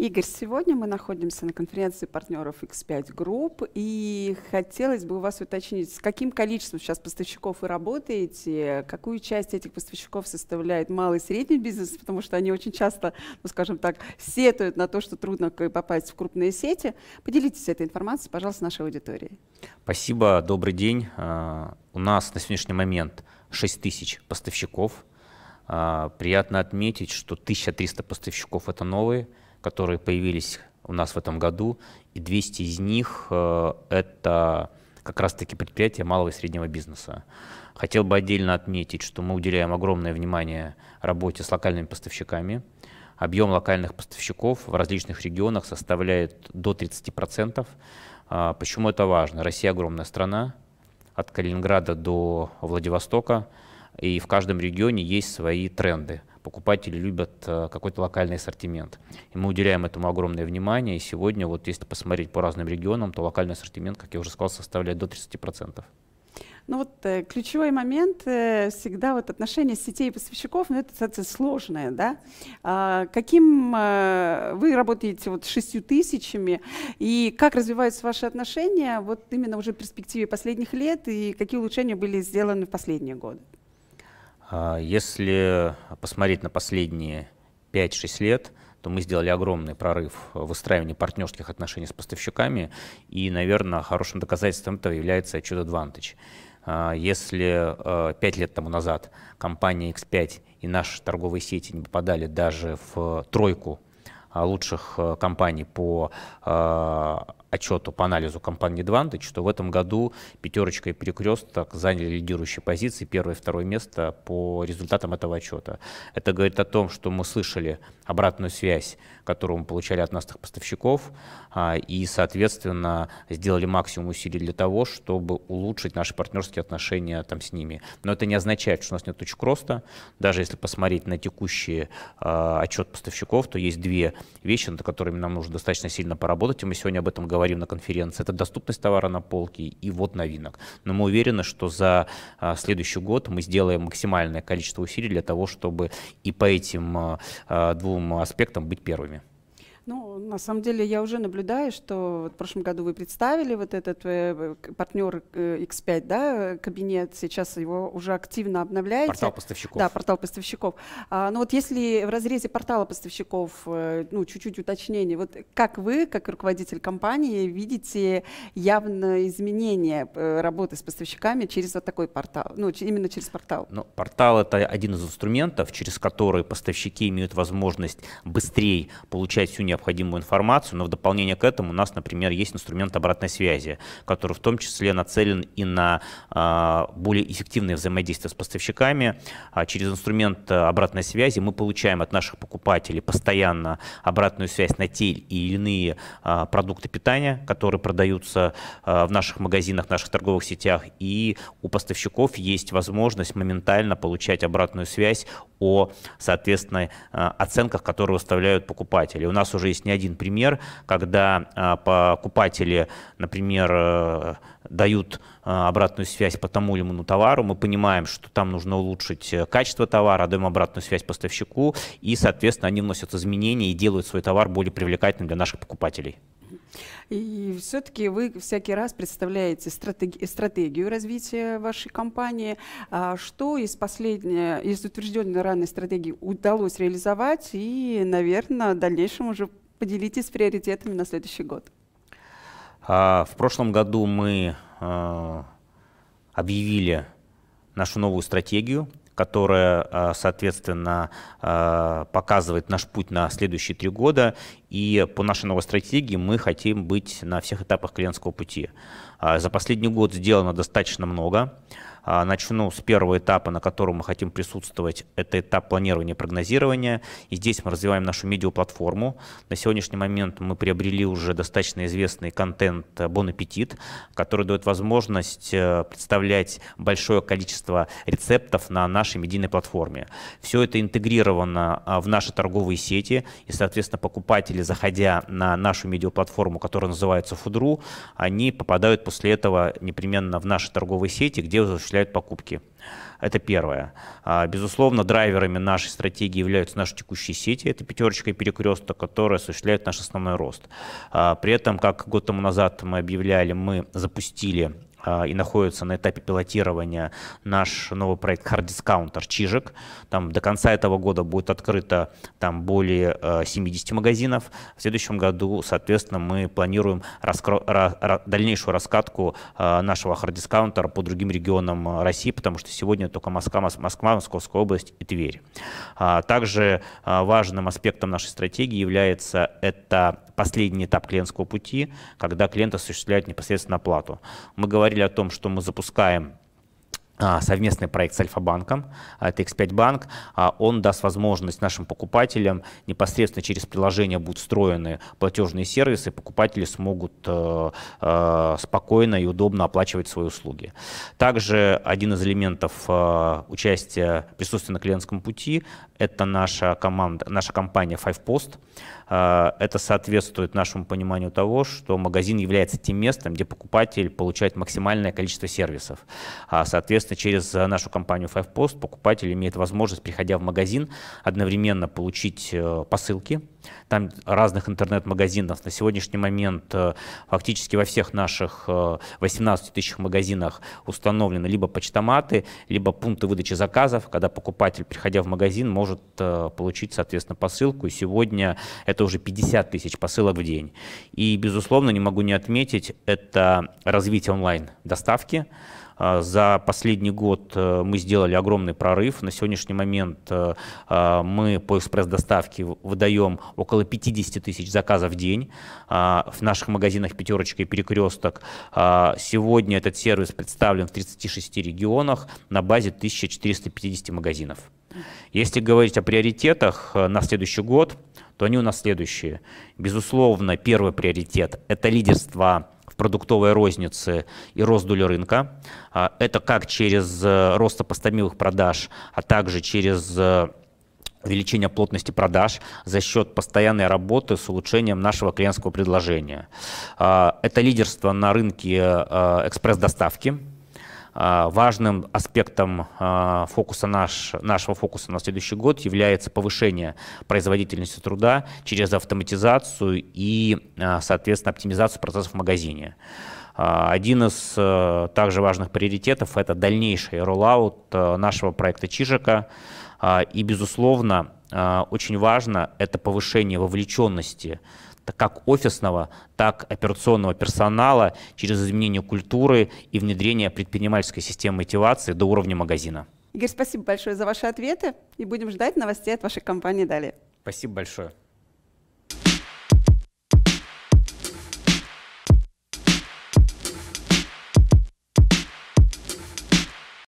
Игорь, сегодня мы находимся на конференции партнеров X5 Group, и хотелось бы у вас уточнить, с каким количеством сейчас поставщиков вы работаете, какую часть этих поставщиков составляет малый и средний бизнес, потому что они очень часто, ну, скажем так, сетуют на то, что трудно попасть в крупные сети. Поделитесь этой информацией, пожалуйста, нашей аудиторией. Спасибо, добрый день. А, у нас на сегодняшний момент 6 тысяч поставщиков. А, приятно отметить, что 1300 поставщиков – это новые – которые появились у нас в этом году, и 200 из них э, это как раз-таки предприятия малого и среднего бизнеса. Хотел бы отдельно отметить, что мы уделяем огромное внимание работе с локальными поставщиками. Объем локальных поставщиков в различных регионах составляет до 30%. А, почему это важно? Россия огромная страна, от Калининграда до Владивостока, и в каждом регионе есть свои тренды покупатели любят э, какой-то локальный ассортимент. И мы уделяем этому огромное внимание. И сегодня, вот если посмотреть по разным регионам, то локальный ассортимент, как я уже сказал, составляет до 30%. Ну вот э, ключевой момент э, всегда вот отношения сетей и поставщиков, ну это ситуация сложная, да? А, каким вы работаете вот с шестью тысячами и как развиваются ваши отношения вот именно уже в перспективе последних лет и какие улучшения были сделаны в последние годы? А если посмотреть на последние 5-6 лет, то мы сделали огромный прорыв в выстраивании партнерских отношений с поставщиками, и, наверное, хорошим доказательством этого является Чудо Advantage. А если 5 э, лет тому назад компания X5 и наши торговые сети не попадали даже в тройку а лучших э, компаний по э, отчету по анализу компании Advantage, что в этом году пятерочка и перекресток заняли лидирующие позиции, первое и второе место по результатам этого отчета. Это говорит о том, что мы слышали обратную связь, которую мы получали от наших поставщиков, а, и, соответственно, сделали максимум усилий для того, чтобы улучшить наши партнерские отношения там с ними. Но это не означает, что у нас нет точек роста. Даже если посмотреть на текущий а, отчет поставщиков, то есть две вещи, над которыми нам нужно достаточно сильно поработать, и мы сегодня об этом говорим говорим на конференции, это доступность товара на полке и вот новинок. Но мы уверены, что за а, следующий год мы сделаем максимальное количество усилий для того, чтобы и по этим а, двум аспектам быть первыми. Ну, на самом деле я уже наблюдаю, что в прошлом году вы представили вот этот э, партнер X5, э, да, кабинет, сейчас его уже активно обновляете. Портал поставщиков. Да, портал поставщиков. А, ну вот если в разрезе портала поставщиков, э, ну, чуть-чуть уточнение, вот как вы, как руководитель компании, видите явное изменение работы с поставщиками через вот такой портал, ну, именно через портал? Ну, портал — это один из инструментов, через который поставщики имеют возможность быстрее получать всю необходимую необходимую информацию, но в дополнение к этому у нас, например, есть инструмент обратной связи, который в том числе нацелен и на а, более эффективное взаимодействие с поставщиками. А через инструмент э, обратной связи мы получаем от наших покупателей постоянно обратную связь на те или иные а, продукты питания, которые продаются в наших магазинах, в наших торговых сетях, и у поставщиков есть возможность моментально получать обратную связь о, соответственно, э, оценках, которые выставляют покупатели. У нас уже есть не один пример, когда а, покупатели, например, э, дают а, обратную связь по тому или иному товару, мы понимаем, что там нужно улучшить э, качество товара, даем обратную связь поставщику, и, соответственно, они вносят изменения и делают свой товар более привлекательным для наших покупателей. И все-таки вы всякий раз представляете стратеги- стратегию развития вашей компании. А что из последней, из утвержденной ранней стратегии удалось реализовать и, наверное, в дальнейшем уже Поделитесь приоритетами на следующий год. А, в прошлом году мы а, объявили нашу новую стратегию, которая, а, соответственно, показывает наш путь на следующие три года. И по нашей новой стратегии мы хотим быть на всех этапах клиентского пути. За последний год сделано достаточно много. А, начну с первого этапа, на котором мы хотим присутствовать. Это этап планирования и прогнозирования. И здесь мы развиваем нашу медиаплатформу. На сегодняшний момент мы приобрели уже достаточно известный контент э, «Бон bon аппетит», который дает возможность э, представлять большое количество рецептов на нашей медийной платформе. Все это интегрировано а, в наши торговые сети, и, соответственно, покупатели, заходя на нашу медиаплатформу, которая называется Фудру, они попадают после этого непременно в наши торговые сети, где осуществляют покупки. Это первое. А, безусловно, драйверами нашей стратегии являются наши текущие сети. Это пятерочка и перекресток, которые осуществляют наш основной рост. А, при этом, как год тому назад мы объявляли, мы запустили а, и находится на этапе пилотирования наш новый проект Hard Discounter Чижик. Там до конца этого года будет открыто там более 70 э, магазинов. В следующем году, соответственно, мы планируем раскро... ра... дальнейшую раскатку э, нашего Hard Discounter по другим регионам э, России, потому что сегодня только Москва, Москва Московская область и Тверь. А также важным аспектом нашей стратегии является это последний этап клиентского пути, когда клиент осуществляет непосредственно оплату. Мы говорим говорили о том, что мы запускаем а, совместный проект с Альфа-банком, а, это X5 банк, а, он даст возможность нашим покупателям непосредственно через приложение будут встроены платежные сервисы, покупатели смогут э, э, спокойно и удобно оплачивать свои услуги. Также один из элементов э, участия присутствия на клиентском пути – это наша, команда, наша компания FivePost. Это соответствует нашему пониманию того, что магазин является тем местом, где покупатель получает максимальное количество сервисов. Соответственно, Соответственно, через э, нашу компанию FivePost покупатель имеет возможность, приходя в магазин, одновременно получить э, посылки. Там разных интернет-магазинов на сегодняшний момент э, фактически во всех наших 18 тысяч магазинах установлены либо почтоматы, либо пункты выдачи заказов, когда покупатель, приходя в магазин, может получить, соответственно, посылку. И сегодня это уже 50 тысяч посылок в день. И, безусловно, не могу не отметить, это развитие онлайн-доставки. А, за последний год э, мы сделали огромный прорыв. На сегодняшний момент э, а, мы по экспресс-доставке выдаем около 50 тысяч заказов в день а, в наших магазинах «Пятерочка» и «Перекресток». Сегодня этот сервис представлен в 36 регионах на базе 1450 магазинов. Если говорить о приоритетах э, на следующий год, то они у нас следующие. Безусловно, первый приоритет – это лидерство продуктовой розницы и рост доли рынка. А, это как через э, рост апостомилых продаж, а также через э, увеличение плотности продаж за счет постоянной работы с улучшением нашего клиентского предложения. А, это лидерство на рынке э, экспресс-доставки а, важным аспектом а, фокуса наш, нашего фокуса на следующий год является повышение производительности труда через автоматизацию и, а, соответственно, оптимизацию процессов в магазине. Один из э, также важных приоритетов – это дальнейший роллаут э, нашего проекта Чижика. И, безусловно, очень важно это повышение вовлеченности как офисного, так операционного персонала через изменение культуры и внедрение предпринимательской системы мотивации до уровня магазина. Игорь, спасибо большое за ваши ответы и будем ждать новостей от вашей компании далее. Спасибо большое.